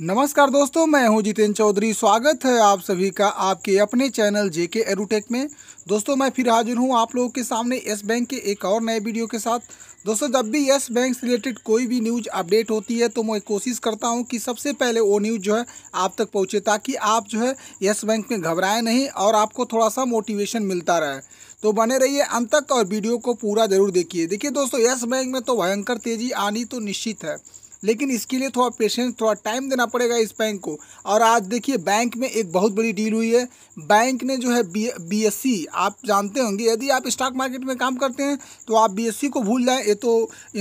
नमस्कार दोस्तों मैं हूं जितेंद्र चौधरी स्वागत है आप सभी का आपके अपने चैनल जेके एरोटेक में दोस्तों मैं फिर हाजिर हूं आप लोगों के सामने यस बैंक के एक और नए वीडियो के साथ दोस्तों जब भी यस बैंक से रिलेटेड कोई भी न्यूज अपडेट होती है तो मैं कोशिश करता हूं कि सबसे पहले वो न्यूज़ जो है आप तक पहुँचे ताकि आप जो है यस बैंक में घबराएं नहीं और आपको थोड़ा सा मोटिवेशन मिलता रहे तो बने रहिए अंत तक और वीडियो को पूरा ज़रूर देखिए देखिए दोस्तों यस बैंक में तो भयंकर तेज़ी आनी तो निश्चित है लेकिन इसके लिए थोड़ा पेशेंस थोड़ा टाइम देना पड़ेगा इस बैंक को और आज देखिए बैंक में एक बहुत बड़ी डील हुई है बैंक ने जो है बी एस सी आप जानते होंगे यदि आप स्टॉक मार्केट में काम करते हैं तो आप बी एस सी को भूल जाएँ ये तो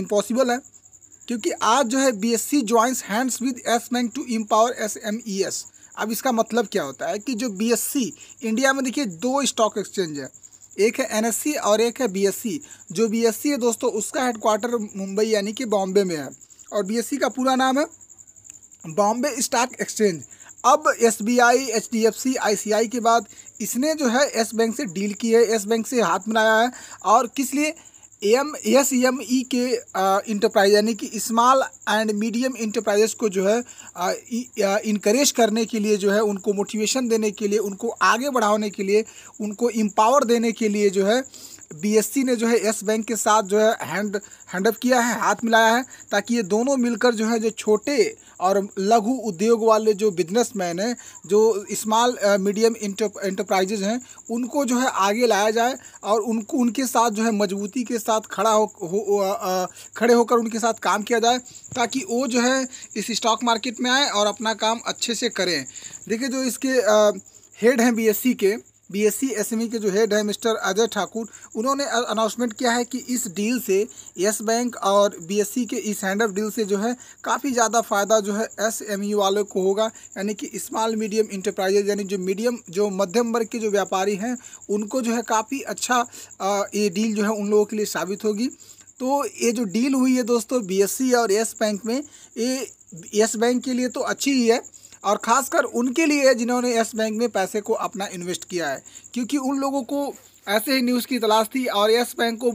इम्पॉसिबल है क्योंकि आज जो है B S C joins hands with Yes Bank to empower S M E S अब इसका मतलब क्या होता है कि जो बी एस सी इंडिया में देखिए दो स्टॉक एक्सचेंज है एक है एन एस सी और एक है बी एस सी जो बी एस सी है दोस्तों उसका हेडक्वार्टर मुंबई यानी कि बॉम्बे में है और बीएसई e का पूरा नाम है बॉम्बे स्टॉक एक्सचेंज अब S B I H D F C I C I के बाद इसने जो है एस बैंक से डील की है एस बैंक से हाथ मिलाया है और किस लिए एम एस एम ई के इंटरप्राइज यानी कि स्मॉल एंड मीडियम इंटरप्राइजेस को जो है इनक्रेज करने के लिए जो है उनको मोटिवेशन देने के लिए उनको आगे बढ़ाने के लिए उनको एम्पावर देने के लिए जो है बीएससी ने जो है येस बैंक के साथ जो है हैंड हैंडअप किया है हाथ मिलाया है ताकि ये दोनों मिलकर जो है जो छोटे और लघु उद्योग वाले जो बिजनेसमैन हैं जो स्मॉल मीडियम इंटरप्राइजेज हैं उनको जो है आगे लाया जाए और उनको उनके साथ जो है मजबूती के साथ खड़ा हो, हो आ, uh, आ, uh, खड़े होकर उनके साथ काम किया जाए ताकि वो जो है इस स्टॉक मार्केट में आए और अपना काम अच्छे से करें देखिए जो इसके आ, uh, हेड हैं बी के बीएससी एसएमई e के जो हेड है मिस्टर अजय ठाकुर उन्होंने अनाउंसमेंट किया है कि इस डील से यस बैंक और बीएससी के इस हैंडअप डील से जो है काफ़ी ज़्यादा फ़ायदा जो है एसएमई e वालों को होगा यानी कि स्मॉल मीडियम इंटरप्राइजेज यानी जो मीडियम जो मध्यम वर्ग के जो व्यापारी हैं उनको जो है काफ़ी अच्छा ये डील जो है उन लोगों के लिए साबित होगी तो ये जो डील हुई है दोस्तों बी और येस बैंक में ये येस बैंक के लिए तो अच्छी ही है और ख़ासकर उनके लिए जिन्होंने येस बैंक में पैसे को अपना इन्वेस्ट किया है क्योंकि उन लोगों को ऐसे ही न्यूज़ की तलाश थी और येस बैंक को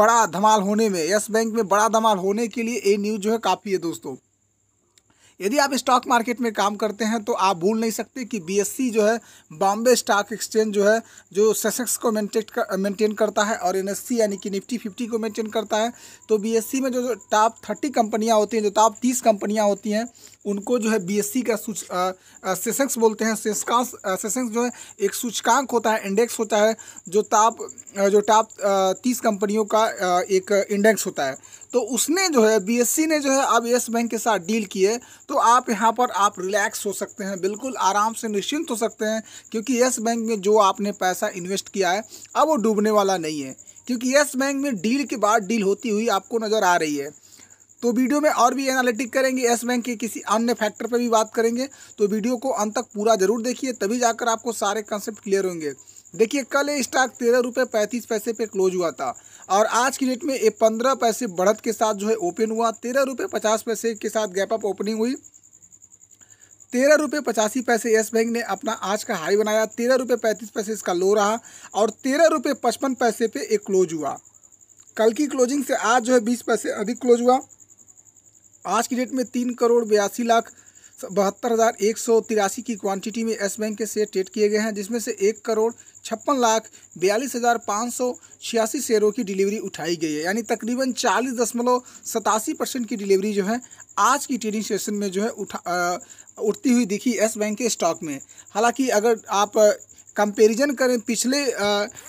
बड़ा धमाल होने में येस बैंक में बड़ा धमाल होने के लिए ये न्यूज़ जो है काफ़ी है दोस्तों यदि आप स्टॉक मार्केट में काम करते हैं तो आप भूल नहीं सकते कि बीएससी जो है बॉम्बे स्टॉक एक्सचेंज जो है जो सेसेक्स को मेंटेट कर, मेंटेन करता है और एनएससी यानी कि निफ्टी फिफ्टी को मेंटेन करता है तो बीएससी में जो टॉप थर्टी कंपनियाँ होती हैं जो टॉप तीस कंपनियाँ होती हैं उनको जो है बीएससी का सूच सेसेंस बोलते हैं सेंसकांस सेसेंस जो है एक सूचकांक होता है इंडेक्स होता है जो टॉप जो टॉप तीस कंपनियों का एक इंडेक्स होता है तो उसने जो है बीएससी ने जो है अब येस बैंक के साथ डील किए तो आप यहाँ पर आप रिलैक्स हो सकते हैं बिल्कुल आराम से निश्चिंत हो सकते हैं क्योंकि येस बैंक में जो आपने पैसा इन्वेस्ट किया है अब वो डूबने वाला नहीं है क्योंकि येस बैंक में डील के बाद डील होती हुई आपको नज़र आ रही है तो वीडियो में और भी एनालिटिक करेंगे येस बैंक के किसी अन्य फैक्टर पर भी बात करेंगे तो वीडियो को अंत तक पूरा जरूर देखिए तभी जाकर आपको सारे कंसेप्ट क्लियर होंगे देखिए कल ये स्टॉक तेरह रुपये पैंतीस पैसे पे क्लोज हुआ था और आज की डेट में ये पंद्रह पैसे बढ़त के साथ जो है ओपन हुआ तेरह रुपये पचास पैसे के साथ गैप अप ओपनिंग हुई तेरह रुपये पचासी पैसे येस बैंक ने अपना आज का हाई बनाया तेरह रुपये पैंतीस पैसे इसका लो रहा और तेरह रुपये पचपन पैसे पे एक क्लोज हुआ कल की क्लोजिंग से आज जो है बीस पैसे अधिक क्लोज हुआ आज की डेट में तीन करोड़ बयासी लाख बहत्तर हज़ार एक सौ तिरासी की क्वांटिटी में येस बैंक के शेयर ट्रेड किए गए हैं जिसमें से एक करोड़ छप्पन लाख बयालीस हज़ार पाँच सौ छियासी शेयरों की डिलीवरी उठाई गई है यानी तकरीबन चालीस दशमलव सतासी परसेंट की डिलीवरी जो है आज की ट्रेडिंग सेशन में जो है उठा उठती हुई दिखी एस बैंक के स्टॉक में हालांकि अगर आप कंपेरिजन करें पिछले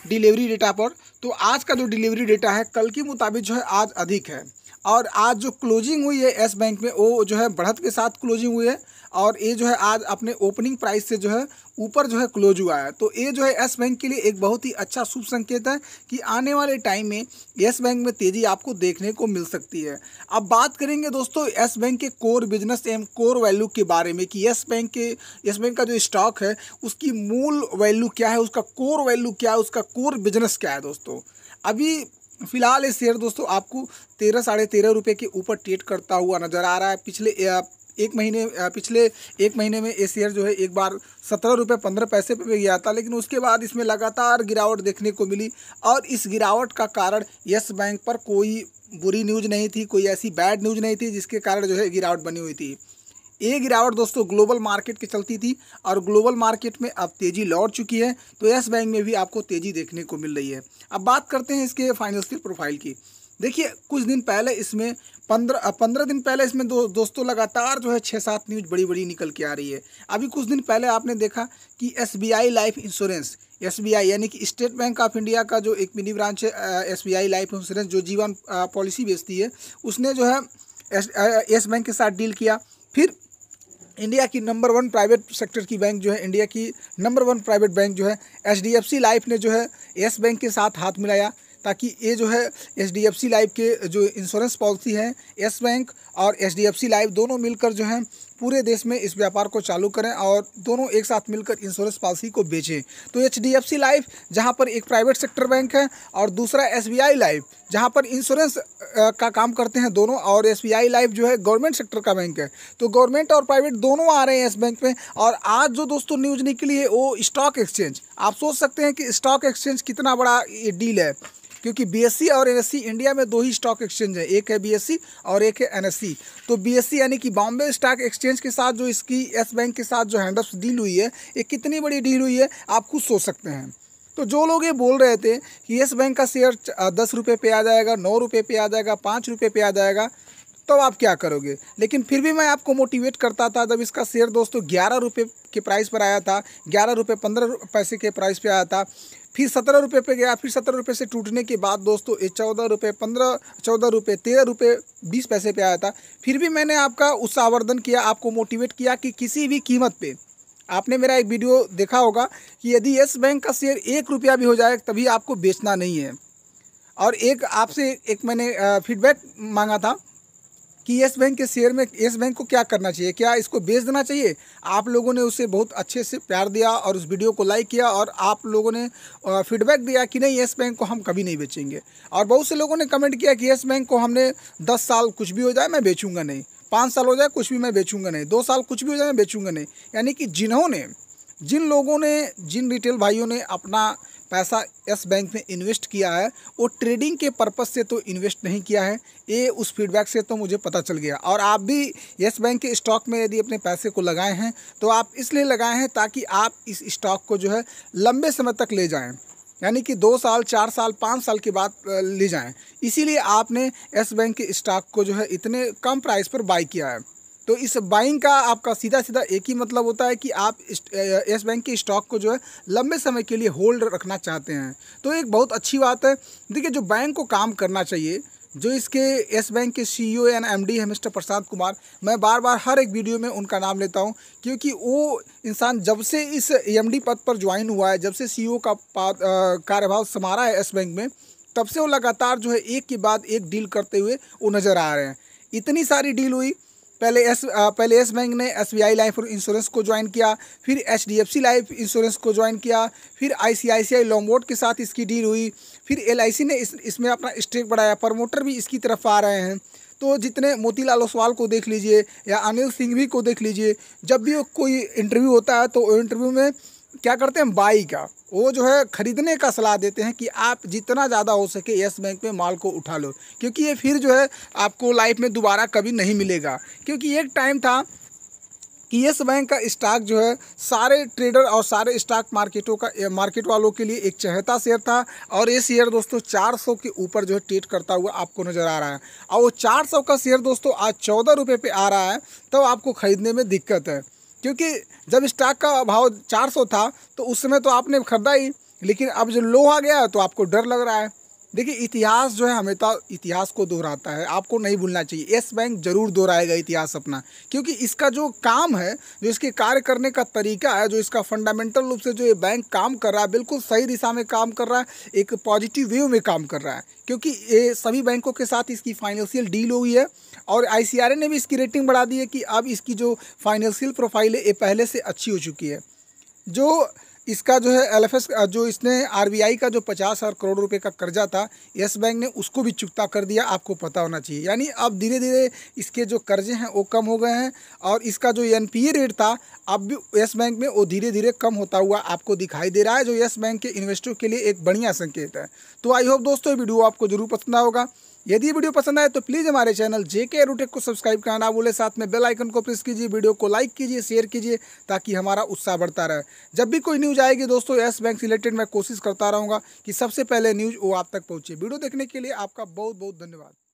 डिलीवरी डेटा पर तो आज का जो डिलीवरी डेटा है कल के मुताबिक जो है आज अधिक है और आज जो क्लोजिंग हुई है एस बैंक में वो जो है बढ़त के साथ क्लोजिंग हुई है और ये जो है आज अपने ओपनिंग प्राइस से जो है ऊपर जो है क्लोज हुआ है तो ये जो है एस बैंक के लिए एक बहुत ही अच्छा शुभ संकेत है कि आने वाले टाइम में येस बैंक में तेज़ी आपको देखने को मिल सकती है अब बात करेंगे दोस्तों येस बैंक के core business and core value के बारे में कि येस बैंक के येस बैंक का जो स्टॉक है उसकी मूल वैल्यू क्या है उसका कोर वैल्यू क्या है उसका कोर बिजनेस क्या है दोस्तों अभी फिलहाल ये शेयर दोस्तों आपको तेरह साढ़े तेरह रुपये के ऊपर ट्रेड करता हुआ नज़र आ रहा है पिछले एक महीने पिछले एक महीने में ये शेयर जो है एक बार सत्रह रुपये पंद्रह पैसे पे भी गया था लेकिन उसके बाद इसमें लगातार गिरावट देखने को मिली और इस गिरावट का कारण यस बैंक पर कोई बुरी न्यूज़ नहीं थी कोई ऐसी बैड न्यूज़ नहीं थी जिसके कारण जो है गिरावट बनी हुई थी ये गिरावट दोस्तों ग्लोबल मार्केट की चलती थी और ग्लोबल मार्केट में अब तेज़ी लौट चुकी है तो येस बैंक में भी आपको तेज़ी देखने को मिल रही है अब बात करते हैं इसके फाइनेंशियल प्रोफाइल की देखिए कुछ दिन पहले इसमें पंद्रह पंद्रह दिन पहले इसमें दो दोस्तों लगातार जो है छः सात न्यूज बड़ी बड़ी निकल के आ रही है अभी कुछ दिन पहले आपने देखा कि एस लाइफ इंश्योरेंस एस यानी कि स्टेट बैंक ऑफ इंडिया का जो एक मिनी ब्रांच है एस लाइफ इंश्योरेंस जो जीवन पॉलिसी बेचती है उसने जो है येस बैंक के साथ डील किया फिर इंडिया की नंबर वन प्राइवेट सेक्टर की बैंक जो है इंडिया की नंबर वन प्राइवेट बैंक जो है एच लाइफ ने जो है येस बैंक के साथ हाथ मिलाया ताकि ये जो है एच लाइफ के जो इंश्योरेंस पॉलिसी है येस बैंक और एच लाइफ दोनों मिलकर जो है पूरे देश में इस व्यापार को चालू करें और दोनों एक साथ मिलकर इंश्योरेंस पॉलिसी को बेचें तो H D F C life जहाँ पर एक प्राइवेट सेक्टर बैंक है और दूसरा एस बी आई लाइफ जहाँ पर इंश्योरेंस का काम करते हैं दोनों और एस बी आई लाइफ जो है गवर्नमेंट सेक्टर का बैंक है तो गवर्नमेंट और प्राइवेट दोनों आ रहे हैं इस बैंक में और आज जो दोस्तों न्यूज़ निकली है वो स्टॉक एक्सचेंज आप सोच सकते हैं कि स्टॉक एक्सचेंज कितना बड़ा ये डील है क्योंकि बीएससी और एनएससी इंडिया में दो ही स्टॉक एक्सचेंज है एक है बीएससी और एक है एनएससी तो बीएससी यानी कि बॉम्बे स्टॉक एक्सचेंज के साथ जो इसकी येस बैंक के साथ जो हैंडअप्स डील हुई है ये कितनी बड़ी डील हुई है आप खुद सोच सकते हैं तो जो लोग ये बोल रहे थे कि येस बैंक का शेयर दस रुपये पे आ जाएगा नौ रुपये पे आ जाएगा पाँच रुपये पे आ जाएगा तब तो आप क्या करोगे लेकिन फिर भी मैं आपको मोटिवेट करता था जब इसका शेयर दोस्तों ग्यारह रुपये के प्राइस पर आया था ग्यारह रुपये पंद्रह पैसे के प्राइस पे आया था फिर सत्रह रुपये पे गया फिर सत्रह रुपये से टूटने के बाद दोस्तों ये चौदह रुपये पंद्रह चौदह रुपये तेरह रुपये बीस पैसे पे आया था फिर भी मैंने आपका उससे आवर्धन किया आपको मोटिवेट किया कि किसी भी कीमत पे आपने मेरा एक वीडियो देखा होगा कि यदि येस बैंक का शेयर एक रुपया भी हो जाए तभी आपको बेचना नहीं है और एक आपसे एक मैंने फीडबैक मांगा था कि येस बैंक के शेयर में येस बैंक को क्या करना चाहिए क्या इसको बेच देना चाहिए आप लोगों ने उसे बहुत अच्छे से प्यार दिया और उस वीडियो को लाइक किया और आप लोगों ने फीडबैक दिया कि नहीं येस बैंक को हम कभी नहीं बेचेंगे और बहुत से लोगों ने कमेंट किया कि येस बैंक को हमने दस साल कुछ भी हो जाए मैं बेचूंगा नहीं पाँच साल हो जाए कुछ भी मैं बेचूंगा नहीं दो साल कुछ भी हो जाए मैं बेचूंगा नहीं यानी कि जिन्होंने जिन लोगों ने जिन रिटेल भाइयों ने अपना पैसा यस बैंक में इन्वेस्ट किया है वो ट्रेडिंग के पर्पज़ से तो इन्वेस्ट नहीं किया है ये उस फीडबैक से तो मुझे पता चल गया और आप भी यस बैंक के स्टॉक में यदि अपने पैसे को लगाए हैं तो आप इसलिए लगाए हैं ताकि आप इस स्टॉक को जो है लंबे समय तक ले जाएँ यानी कि दो साल चार साल पाँच साल के बाद ले जाएँ इसीलिए आपने यस बैंक के स्टॉक को जो है इतने कम प्राइस पर बाई किया है तो इस बाइंग का आपका सीधा सीधा एक ही मतलब होता है कि आप येस बैंक के स्टॉक को जो है लंबे समय के लिए होल्ड रखना चाहते हैं तो एक बहुत अच्छी बात है देखिए जो बैंक को काम करना चाहिए जो इसके एस बैंक के सी सीईओ एंड डी है मिस्टर प्रशांत कुमार मैं बार बार हर एक वीडियो में उनका नाम लेता हूं क्योंकि वो इंसान जब से इस एम डी पद पर ज्वाइन हुआ है जब से ओ e का कार्यभार संभारा है एस बैंक में तब से वो लगातार जो है एक के बाद एक डील करते हुए वो नज़र आ रहे हैं इतनी सारी डील हुई पहले एस पहले एस बैंक ने एस लाइफ इंश्योरेंस को ज्वाइन किया फिर एच लाइफ इंश्योरेंस को ज्वाइन किया फिर आई लॉन्गवोट के साथ इसकी डील हुई फिर एल ने इस, इसमें अपना स्टेक बढ़ाया प्रमोटर भी इसकी तरफ आ रहे हैं तो जितने मोतीलाल ओसवाल को देख लीजिए या अनिल सिंह भी को देख लीजिए जब भी कोई इंटरव्यू होता है तो इंटरव्यू में क्या करते हैं बाई का वो जो है ख़रीदने का सलाह देते हैं कि आप जितना ज़्यादा हो सके यस बैंक में माल को उठा लो क्योंकि ये फिर जो है आपको लाइफ में दोबारा कभी नहीं मिलेगा क्योंकि एक टाइम था कि यस बैंक का स्टॉक जो है सारे ट्रेडर और सारे स्टॉक मार्केटों का मार्केट वालों के लिए एक चहता शेयर था और ये शेयर दोस्तों 400 के ऊपर जो है ट्रेड करता हुआ आपको नज़र आ रहा है और वो 400 का शेयर दोस्तों आज चौदह रुपये पर आ रहा है तो आपको ख़रीदने में दिक्कत है क्योंकि जब स्टॉक का भाव 400 था तो उस समय तो आपने खरीदा ही लेकिन अब जो लो आ गया तो आपको डर लग रहा है देखिए इतिहास जो है हमेशा तो इतिहास को दोहराता है आपको नहीं भूलना चाहिए यस बैंक जरूर दोहराएगा इतिहास अपना क्योंकि इसका जो काम है जो इसके कार्य करने का तरीका है जो इसका फंडामेंटल रूप से जो ये बैंक काम कर रहा है बिल्कुल सही दिशा में काम कर रहा है एक पॉजिटिव वे में काम कर रहा है क्योंकि ये सभी बैंकों के साथ इसकी फाइनेंशियल डील हुई है और आई ने भी इसकी रेटिंग बढ़ा दी है कि अब इसकी जो फाइनेंशियल प्रोफाइल है ये पहले से अच्छी हो चुकी है जो इसका जो है एलएफएस जो इसने आरबीआई का जो पचास हज़ार करोड़ रुपए का कर्जा था येस बैंक ने उसको भी चुकता कर दिया आपको पता होना चाहिए यानी अब धीरे धीरे इसके जो कर्जे हैं वो कम हो गए हैं और इसका जो एन रेट था अब भी येस बैंक में वो धीरे धीरे कम होता हुआ आपको दिखाई दे रहा है जो येस बैंक के इन्वेस्टर के लिए एक बढ़िया संकेत है तो आई होप दोस्तों वीडियो आपको जरूर पसंद आएगा यदि वीडियो पसंद आए तो प्लीज़ हमारे चैनल जेके रूटेक को सब्सक्राइब करना ना भूलें साथ में बेल आइकन को प्रेस कीजिए वीडियो को लाइक कीजिए शेयर कीजिए ताकि हमारा उत्साह बढ़ता रहे जब भी कोई न्यूज़ आएगी दोस्तों येस बैंक से रिलेटेड मैं कोशिश करता रहूँगा कि सबसे पहले न्यूज़ वो आप तक पहुँचे वीडियो देखने के लिए आपका बहुत बहुत धन्यवाद